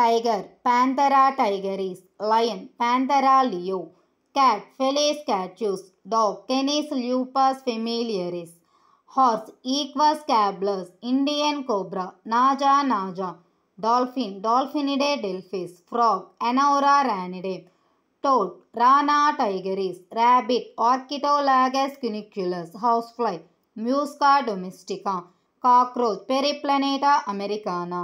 tiger panthera tigeris lion panthera leo cat felis catus dog canis lupus familiaris horse equus cabalus indian cobra naja naja dolphin dolphinidae delphis frog anaura ranidae toad rana tigeris rabbit orchidolagus cuniculus housefly musca domestica cockroach periplaneta americana